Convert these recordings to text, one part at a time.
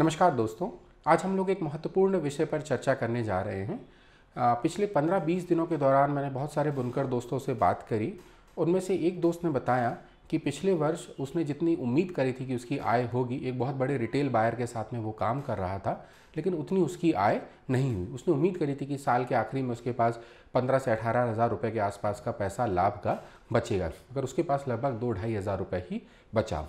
नमस्कार दोस्तों आज हम लोग एक महत्वपूर्ण विषय पर चर्चा करने जा रहे हैं आ, पिछले 15-20 दिनों के दौरान मैंने बहुत सारे बुनकर दोस्तों से बात करी उनमें से एक दोस्त ने बताया कि पिछले वर्ष उसने जितनी उम्मीद करी थी कि उसकी आय होगी एक बहुत बड़े रिटेल बायर के साथ में वो काम कर रहा था लेकिन उतनी उसकी आय नहीं हुई उसने उम्मीद करी थी कि साल के आखिरी में उसके पास पंद्रह से अठारह हज़ार रुपये के आसपास का पैसा लाभ का बचेगा अगर उसके पास लगभग दो ढाई हज़ार रुपये ही बचा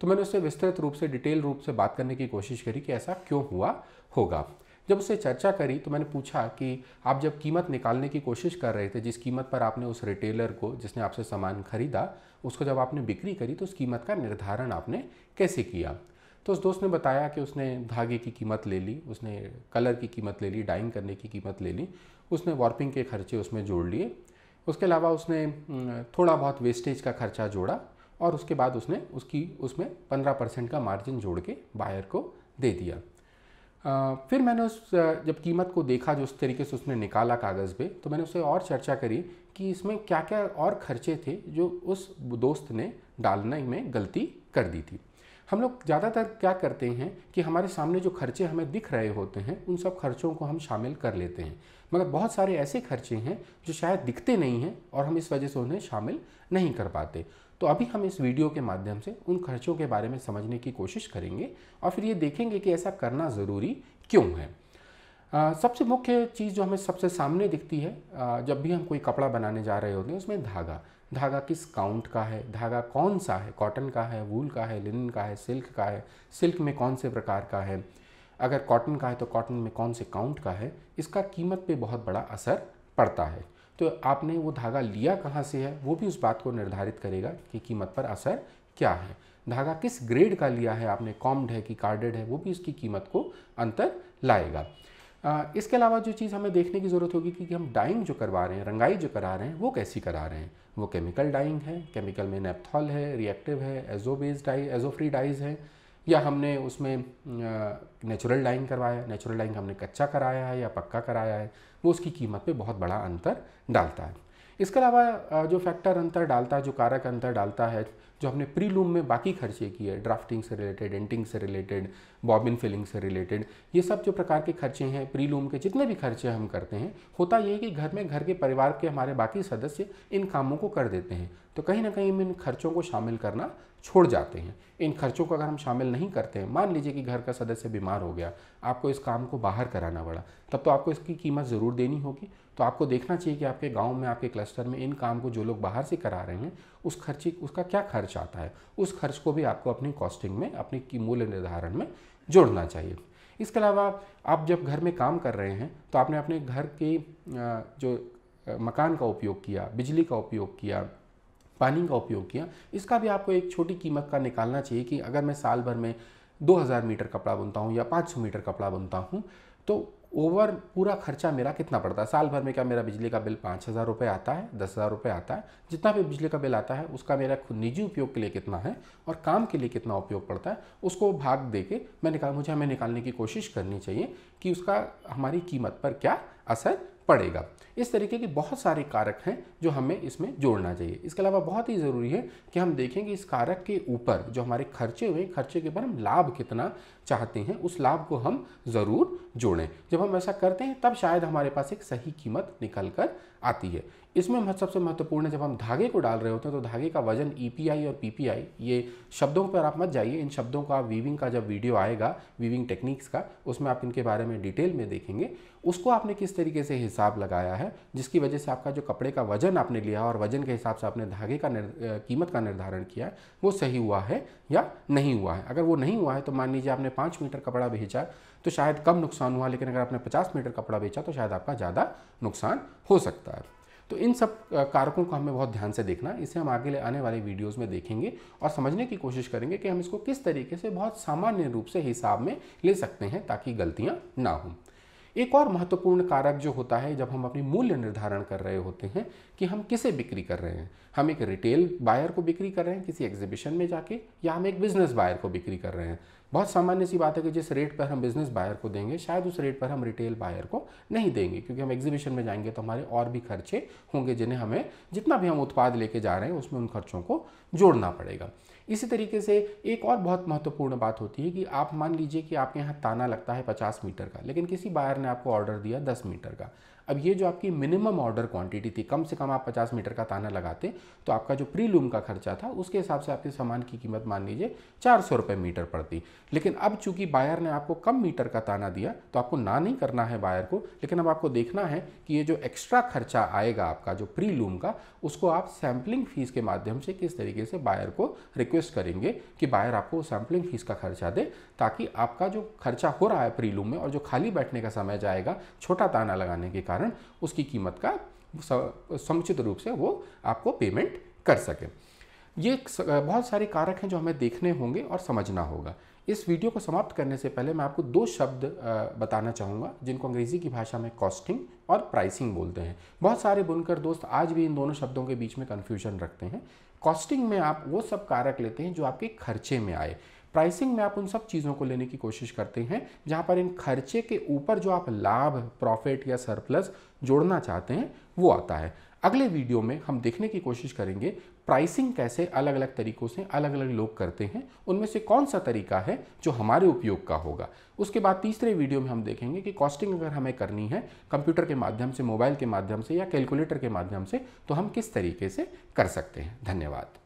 तो मैंने उससे विस्तृत रूप से डिटेल रूप से बात करने की कोशिश करी कि ऐसा क्यों हुआ होगा जब उससे चर्चा करी तो मैंने पूछा कि आप जब कीमत निकालने की कोशिश कर रहे थे जिस कीमत पर आपने उस रिटेलर को जिसने आपसे सामान खरीदा उसको जब आपने बिक्री करी तो उस कीमत का निर्धारण आपने कैसे किया तो उस दोस्त ने बताया कि उसने धागे की कीमत ले ली उसने कलर की कीमत ले ली डाइंग करने की कीमत ले ली उसने वार्पिंग के खर्चे उसमें जोड़ लिए उसके अलावा उसने थोड़ा बहुत वेस्टेज का खर्चा जोड़ा और उसके बाद उसने उसकी उसमें पंद्रह परसेंट का मार्जिन जोड़ के बायर को दे दिया आ, फिर मैंने उस जब कीमत को देखा जो उस तरीके से उसने निकाला कागज़ पे तो मैंने उससे और चर्चा करी कि इसमें क्या क्या और खर्चे थे जो उस दोस्त ने डालने में गलती कर दी थी हम लोग ज़्यादातर क्या करते हैं कि हमारे सामने जो खर्चे हमें दिख रहे होते हैं उन सब खर्चों को हम शामिल कर लेते हैं मगर बहुत सारे ऐसे खर्चे हैं जो शायद दिखते नहीं हैं और हम इस वजह से उन्हें शामिल नहीं कर पाते तो अभी हम इस वीडियो के माध्यम से उन खर्चों के बारे में समझने की कोशिश करेंगे और फिर ये देखेंगे कि ऐसा करना ज़रूरी क्यों है आ, सबसे मुख्य चीज़ जो हमें सबसे सामने दिखती है आ, जब भी हम कोई कपड़ा बनाने जा रहे होते हैं उसमें धागा धागा किस काउंट का है धागा कौन सा है कॉटन का है वूल का है लिनन का है सिल्क का है सिल्क में कौन से प्रकार का है अगर कॉटन का है तो कॉटन में कौन से काउंट का है इसका कीमत पे बहुत बड़ा असर पड़ता है तो आपने वो धागा लिया कहाँ से है वो भी उस बात को निर्धारित करेगा कि कीमत पर असर क्या है धागा किस ग्रेड का लिया है आपने कॉम्ड है कि कार्डेड है वो भी उसकी कीमत को अंतर लाएगा इसके अलावा जो चीज़ हमें देखने की ज़रूरत होगी कि हम डाइंग जो करवा रहे हैं रंगाई जो करा रहे हैं वो कैसी करा रहे हैं वो केमिकल डाइंग है केमिकल में नेपथॉल है रिएक्टिव है azo based dye azo free dyes है या हमने उसमें नेचुरल डाइंग करवाया नेचुरल डाइंग हमने कच्चा कराया है या पक्का कराया है वो उसकी कीमत पे बहुत बड़ा अंतर डालता है इसके अलावा जो फैक्टर अंतर डालता है जो कारक अंतर डालता है जो हमने प्री लूम में बाकी खर्चे किए ड्राफ्टिंग से रिलेटेड एंटिंग से रिलेटेड बॉबिन फिलिंग से रिलेटेड ये सब जो प्रकार के खर्चे हैं प्री लूम के जितने भी खर्चे हम करते हैं होता ये है कि घर में घर के परिवार के हमारे बाकी सदस्य इन कामों को कर देते हैं तो कहीं ना कहीं हम इन खर्चों को शामिल करना छोड़ जाते हैं इन खर्चों को अगर हम शामिल नहीं करते हैं मान लीजिए कि घर का सदस्य बीमार हो गया आपको इस काम को बाहर कराना पड़ा तब तो आपको इसकी कीमत ज़रूर देनी होगी तो आपको देखना चाहिए कि आपके गांव में आपके क्लस्टर में इन काम को जो लोग बाहर से करा रहे हैं उस खर्चे उसका क्या खर्च आता है उस खर्च को भी आपको अपनी कॉस्टिंग में अपने मूल्य निर्धारण में जोड़ना चाहिए इसके अलावा आप जब घर में काम कर रहे हैं तो आपने अपने घर के जो मकान का उपयोग किया बिजली का उपयोग किया पानी का उपयोग किया इसका भी आपको एक छोटी कीमत का निकालना चाहिए कि अगर मैं साल भर में 2000 मीटर कपड़ा बुनता हूँ या 500 मीटर कपड़ा बुनता हूँ तो ओवर पूरा खर्चा मेरा कितना पड़ता है साल भर में क्या मेरा बिजली का बिल पाँच हज़ार रुपये आता है दस हज़ार रुपये आता है जितना भी बिजली का बिल आता है उसका मेरा खुद निजी उपयोग के लिए कितना है और काम के लिए कितना उपयोग पड़ता है उसको भाग दे के मैं निकाल मुझे हमें निकालने की कोशिश करनी चाहिए कि उसका हमारी कीमत पर क्या असर पड़ेगा इस तरीके के बहुत सारे कारक हैं जो हमें इसमें जोड़ना चाहिए इसके अलावा बहुत ही ज़रूरी है कि हम देखें कि इस कारक के ऊपर जो हमारे खर्चे हुए खर्चे के ऊपर हम लाभ कितना चाहते हैं उस लाभ को हम ज़रूर जोड़ें जब हम ऐसा करते हैं तब शायद हमारे पास एक सही कीमत निकल कर आती है इसमें सबसे महत्वपूर्ण है जब हम धागे को डाल रहे होते हैं तो धागे का वजन ई e और पी ये शब्दों पर आप मत जाइए इन शब्दों का वीविंग का जब वीडियो आएगा वीविंग टेक्निक्स का उसमें आप इनके बारे में डिटेल में देखेंगे उसको आपने किस तरीके से हिसाब लगाया है जिसकी वजह से आपका जो कपड़े का वजन आपने लिया और वजन के हिसाब से आपने धागे का कीमत का निर्धारण किया है वो सही हुआ है या नहीं हुआ है अगर वो नहीं हुआ है तो मान लीजिए आपने पाँच मीटर कपड़ा बेचा तो शायद कम नुकसान हुआ लेकिन अगर आपने पचास मीटर कपड़ा बेचा तो शायद आपका ज़्यादा नुकसान हो सकता है तो इन सब कारकों को हमें बहुत ध्यान से देखना इसे हम आगे ले आने वाले वीडियोस में देखेंगे और समझने की कोशिश करेंगे कि हम इसको किस तरीके से बहुत सामान्य रूप से हिसाब में ले सकते हैं ताकि गलतियाँ ना हों एक और महत्वपूर्ण कारक जो होता है जब हम अपनी मूल्य निर्धारण कर रहे होते हैं कि हम किसे बिक्री कर रहे हैं हम एक रिटेल बायर को बिक्री कर रहे हैं किसी एग्जीबिशन में जाके या हम एक बिजनेस बायर को बिक्री कर रहे हैं बहुत सामान्य सी बात है कि जिस रेट पर हम बिजनेस बायर को देंगे शायद उस रेट पर हम रिटेल बायर को नहीं देंगे क्योंकि हम एग्जीबिशन में जाएंगे तो हमारे और भी खर्चे होंगे जिन्हें हमें जितना भी हम उत्पाद लेके जा रहे हैं उसमें उन खर्चों को जोड़ना पड़ेगा इसी तरीके से एक और बहुत महत्वपूर्ण बात होती है कि आप मान लीजिए कि आपके यहाँ ताना लगता है पचास मीटर का लेकिन किसी बायर ने आपको ऑर्डर दिया दस मीटर का अब ये जो आपकी मिनिमम ऑर्डर क्वांटिटी थी कम से कम आप 50 मीटर का ताना लगाते तो आपका जो प्री लूम का खर्चा था उसके हिसाब से आपके सामान की कीमत मान लीजिए चार सौ रुपये मीटर पड़ती लेकिन अब चूंकि बायर ने आपको कम मीटर का ताना दिया तो आपको ना नहीं करना है बायर को लेकिन अब आपको देखना है कि ये जो एक्स्ट्रा खर्चा आएगा आपका जो प्री लूम का उसको आप सैम्पलिंग फीस के माध्यम से किस तरीके से बायर को रिक्वेस्ट करेंगे कि बायर आपको सैम्पलिंग फीस का खर्चा दे ताकि आपका जो खर्चा हो रहा है प्री लूम में और जो खाली बैठने का समय जाएगा छोटा ताना लगाने के कारण कारण उसकी कीमत का समुचित रूप से वो आपको पेमेंट कर सकें ये बहुत सारे कारक हैं जो हमें देखने होंगे और समझना होगा इस वीडियो को समाप्त करने से पहले मैं आपको दो शब्द बताना चाहूँगा जिनको अंग्रेज़ी की भाषा में कॉस्टिंग और प्राइसिंग बोलते हैं बहुत सारे बुनकर दोस्त आज भी इन दोनों शब्दों के बीच में कन्फ्यूजन रखते हैं कॉस्टिंग में आप वो सब कारक लेते हैं जो आपके खर्चे में आए प्राइसिंग में आप उन सब चीज़ों को लेने की कोशिश करते हैं जहाँ पर इन खर्चे के ऊपर जो आप लाभ प्रॉफिट या सरप्लस जोड़ना चाहते हैं वो आता है अगले वीडियो में हम देखने की कोशिश करेंगे प्राइसिंग कैसे अलग अलग तरीकों से अलग अलग लोग करते हैं उनमें से कौन सा तरीका है जो हमारे उपयोग का होगा उसके बाद तीसरे वीडियो में हम देखेंगे कि कॉस्टिंग अगर हमें करनी है कंप्यूटर के माध्यम से मोबाइल के माध्यम से या कैलकुलेटर के माध्यम से तो हम किस तरीके से कर सकते हैं धन्यवाद